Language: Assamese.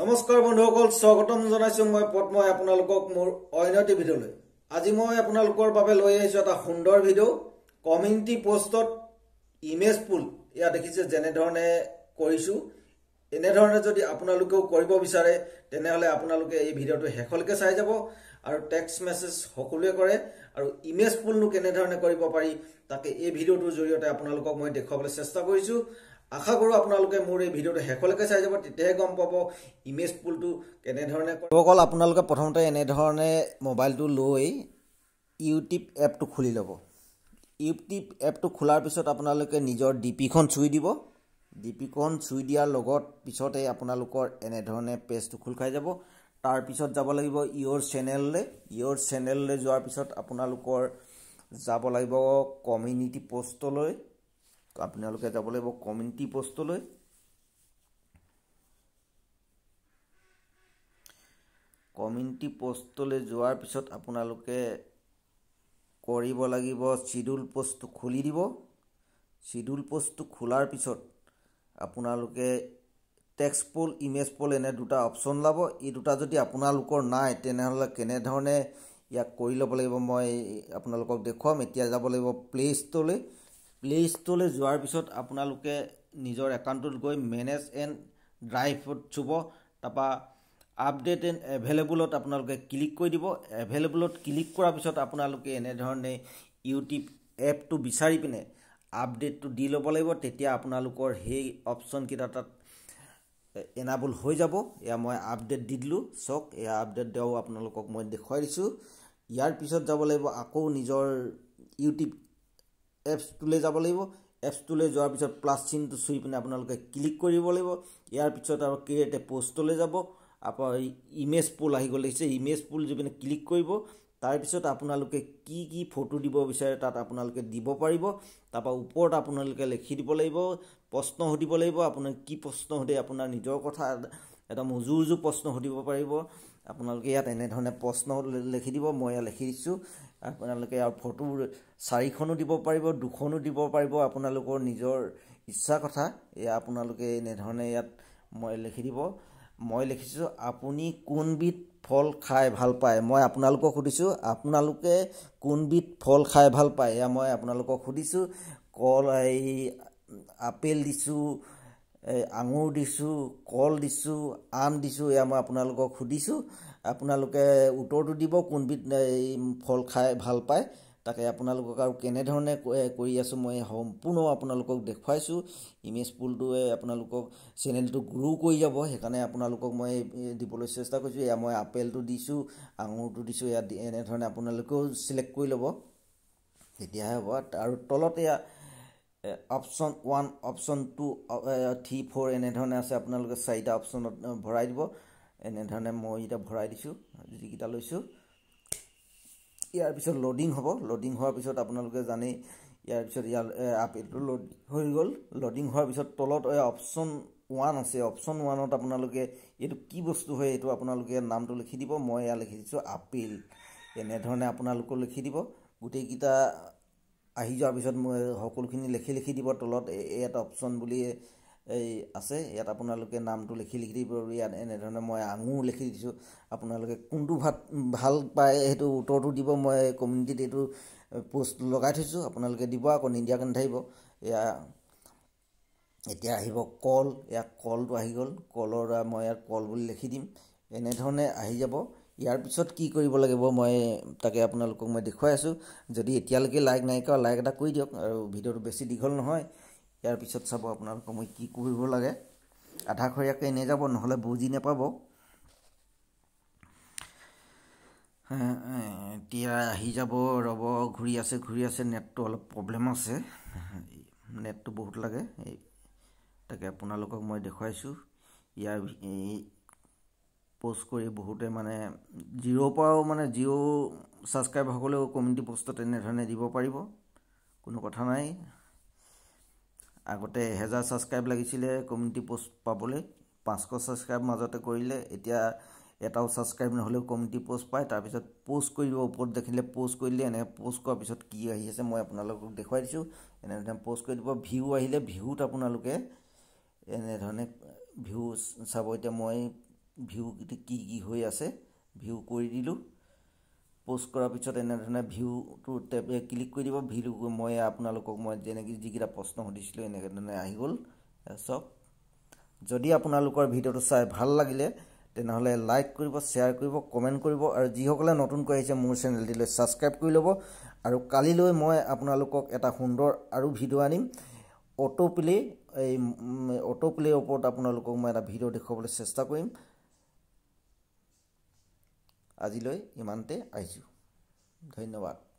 নমস্কাৰ বন্ধুসকল স্বাগতম জানাইছো মই পদ্মই আপোনালোকক মোৰ অন্য টি ভিডিঅ'লৈ আজি মই আপোনালোকৰ বাবে লৈ আহিছো এটা সুন্দৰ ভিডিঅ' কমিউনিটি পষ্টত ইমেজ পুল এয়া দেখিছে যেনেধৰণে কৰিছো এনেধৰণে যদি আপোনালোকেও কৰিব বিচাৰে তেনেহ'লে আপোনালোকে এই ভিডিঅ'টো শেষলৈকে চাই যাব আৰু টেক্সট মেছেজ সকলোৱে কৰে আৰু ইমেজ পুলনো কেনেধৰণে কৰিব পাৰি তাকে এই ভিডিঅ'টোৰ জৰিয়তে আপোনালোকক মই দেখুৱাবলৈ চেষ্টা কৰিছোঁ আশা করো আপনাদের মূর এই ভিডিওটি শেষলকে চাই যাব তাই গম পাব ইমেজ পুলটো কেনধরণে অকল আপনাদের প্রথমে এনেধরণে মোবাইলটো ল ইউটিউব এপটো খুলি লব ইউটিউব এপটো খোলার পিছত আপনাদের নিজের ডিপিখন চুই দিব ডিপিখন চুই দিয়ার লগত পিছতে আপনার এনে ধরনের পেজটো খোল খাই যাব তারপর যাব লাগিব ইয়োর চ্যানেললে ইয়োর চ্যানেললে যাওয়ার পিছত আপনার যাব লাগিব কমিউনিটি পোস্টলৈ আপোনালোকে যাব লাগিব কমিউনিটি পষ্টলৈ কমিউনিটি পষ্টলৈ যোৱাৰ পিছত আপোনালোকে কৰিব লাগিব চিডুল পষ্টটো খুলি দিব চিডুল পষ্টটো খোলাৰ পিছত আপোনালোকে টেক্সট পল ইমেজ পল এনে দুটা অপশ্যন ওলাব এই দুটা যদি আপোনালোকৰ নাই তেনেহ'লে কেনেধৰণে ইয়াক কৰি ল'ব লাগিব মই আপোনালোকক দেখুৱাম এতিয়া যাব লাগিব প্লে' ষ্টলৈ প্লে ষ্ট'ৰলৈ যোৱাৰ পিছত আপোনালোকে নিজৰ একাউণ্টত গৈ মেনেজ এণ্ড ড্ৰাইভত চুব তাৰপৰা আপডেট এণ্ড এভেইলেবলত আপোনালোকে ক্লিক কৰি দিব এভেইলেবলত ক্লিক কৰাৰ পিছত আপোনালোকে এনেধৰণে ইউটিউব এপটো বিচাৰি পিনে আপডেটটো দি ল'ব লাগিব তেতিয়া আপোনালোকৰ সেই অপশ্যনকেইটা তাত এনাবল হৈ যাব এয়া মই আপডেট দি দিলোঁ চাওক এয়া আপডেট দিয়াও আপোনালোকক মই দেখুৱাই দিছোঁ ইয়াৰ পিছত যাব লাগিব আকৌ নিজৰ ইউটিউব এপছটোলৈ যাব লাগিব এপছটোলৈ যোৱাৰ পিছত প্লাছ চিনটো চুই পিনে আপোনালোকে ক্লিক কৰিব লাগিব ইয়াৰ পিছত আৰু ক্ৰিয়েট এ পষ্টলৈ যাব আপোনাৰ ইমেজ পুল আহি গ'ল লাগিছে ইমেজ পুল যি পিনে ক্লিক কৰিব তাৰপিছত আপোনালোকে কি কি ফটো দিব বিচাৰে তাত আপোনালোকে দিব পাৰিব তাৰপৰা ওপৰত আপোনালোকে লিখি দিব লাগিব প্ৰশ্ন সুধিব লাগিব আপোনাৰ কি প্ৰশ্ন সুধে আপোনাৰ নিজৰ কথা এটা মজুৰ প্ৰশ্ন সুধিব পাৰিব আপোনালোকে ইয়াত এনেধৰণে প্ৰশ্ন লিখি দিব মই ইয়াত লিখি দিছোঁ আপোনালোকে আৰু ফটো চাৰিখনো দিব পাৰিব দুখনো দিব পাৰিব আপোনালোকৰ নিজৰ ইচ্ছা কথা এয়া আপোনালোকে এনেধৰণে ইয়াত মই লিখি দিব মই লিখিছোঁ আপুনি কোনবিধ ফল খাই ভাল পায় মই আপোনালোকক সুধিছোঁ আপোনালোকে কোনবিধ ফল খাই ভাল পায় এয়া মই আপোনালোকক সুধিছোঁ কল এই আপেল দিছোঁ এই আঙুৰ দিছোঁ কল দিছোঁ আম দিছোঁ এয়া মই আপোনালোকক সুধিছোঁ আপোনালোকে উত্তৰটো দিব কোনবিধ এই ফল খাই ভাল পায় তাকে আপোনালোকক আৰু কেনেধৰণে কৰি আছোঁ মই সম্পূৰ্ণ আপোনালোকক দেখুৱাইছোঁ ইমেজ পুলটোৱে আপোনালোকক চেনেলটো গ্ৰ' কৰি যাব সেইকাৰণে আপোনালোকক মই দিবলৈ চেষ্টা কৰিছোঁ এয়া মই আপেলটো দিছোঁ আঙুৰটো দিছোঁ এয়া এনেধৰণে আপোনালোকেও চিলেক্ট কৰি ল'ব তেতিয়াহে হ'ব আৰু তলত এয়া option one option two three four এনেধৰণে আছে আপোনালোকে চাৰিটা অপশ্যনত ভৰাই দিব এনেধৰণে মই এতিয়া ভৰাই দিছোঁ যিকেইটা লৈছোঁ ইয়াৰ পিছত লডিং হ'ব লডিং হোৱাৰ পিছত আপোনালোকে জানেই ইয়াৰ পিছত ইয়াৰ আপেলটো লড হৈ গ'ল লডিং হোৱাৰ পিছত তলত অপশ্যন ওৱান আছে অপশ্যন ওৱানত আপোনালোকে এইটো কি বস্তু হয় এইটো আপোনালোকে নামটো লিখি দিব মই ইয়াত লিখি দিছোঁ আপেল এনেধৰণে আপোনালোকেও লিখি দিব গোটেইকেইটা আহি যোৱাৰ পিছত মই সকলোখিনি লিখি লিখি দিব তলত ইয়াত অপশ্যন বুলি এই আছে ইয়াত আপোনালোকে নামটো লিখি লিখি দিব ইয়াত এনেধৰণে মই আঙু লিখি দিছোঁ আপোনালোকে কোনটো ভাত ভাল পায় সেইটো উত্তৰটো দিব মই কমিউনিটিত এইটো পোষ্ট লগাই থৈছোঁ আপোনালোকে দিব আকৌ নিদিয়াকৈ থাকিব এয়া এতিয়া আহিব কল ইয়াক কলটো আহি গ'ল কলৰ দ্বাৰা মই ইয়াত কল বুলি লিখি দিম এনেধৰণে আহি যাব ইয়াৰ পিছত কি কৰিব লাগিব মই তাকে আপোনালোকক মই দেখুৱাই আছোঁ যদি এতিয়ালৈকে লাইক নাই কৰা লাইক এটা কৰি দিয়ক আৰু ভিডিঅ'টো বেছি দীঘল নহয় ইয়াৰ পিছত চাব আপোনালোকক মই কি কৰিব লাগে আধা আধাখৰীয়াকৈ এনেই যাব নহ'লে বুজি নাপাব এতিয়া আহি যাব ৰ'ব ঘূৰি আছে ঘূৰি আছে নেটটো অলপ প্ৰব্লেম আছে নেটটো বহুত লাগে তাকে আপোনালোকক মই দেখুৱাইছোঁ ইয়াৰ পোষ্ট কৰি বহুতে মানে জিৰ'ৰ পৰাও মানে জিঅ' ছাবস্ক্ৰাইবাৰসকলেও কমিউনিটি পোষ্টত এনেধৰণে দিব পাৰিব কোনো কথা নাই আগতে এহেজাৰ ছাবস্ক্ৰাইব লাগিছিলে কমিউনিটি পোষ্ট পাবলৈ পাঁচশ ছাবস্ক্ৰাইব মাজতে কৰিলে এতিয়া এটাও ছাবস্ক্ৰাইব নহ'লেও কমিউনিটি পোষ্ট পায় তাৰপিছত পোষ্ট কৰিব ওপৰত দেখিলে পোষ্ট দিলে এনেকৈ পোষ্ট কৰাৰ পিছত কি আহি আছে মই আপোনালোকক দেখুৱাই দিছোঁ এনেধৰণে পোষ্ট কৰি দিব ভিউ আহিলে ভিউত আপোনালোকে এনেধৰণে ভিউ চাব এতিয়া মই ভিউ কি কি হৈ আছে ভিউ কৰি দিলোঁ পোষ্ট কৰাৰ পিছত এনেধৰণে ভিউটো টেপ ক্লিক কৰি দিব ভিউ মই আপোনালোকক মই যেনেকৈ যিকেইটা প্ৰশ্ন সুধিছিলোঁ এনেকেধৰণে আহি গ'ল চাওক যদি আপোনালোকৰ ভিডিঅ'টো চাই ভাল লাগিলে তেনেহ'লে লাইক কৰিব শ্বেয়াৰ কৰিব কমেণ্ট কৰিব আৰু যিসকলে নতুনকৈ আহিছে মোৰ চেনেলটিলৈ ছাবস্ক্ৰাইব কৰি ল'ব আৰু কালিলৈ মই আপোনালোকক এটা সুন্দৰ আৰু ভিডিঅ' আনিম অ'টো প্লে' এই অ'টো প্লে'ৰ ওপৰত আপোনালোকক মই এটা ভিডিঅ' দেখুৱাবলৈ চেষ্টা কৰিম আজিলৈ ইমানতে আহিছোঁ ধন্যবাদ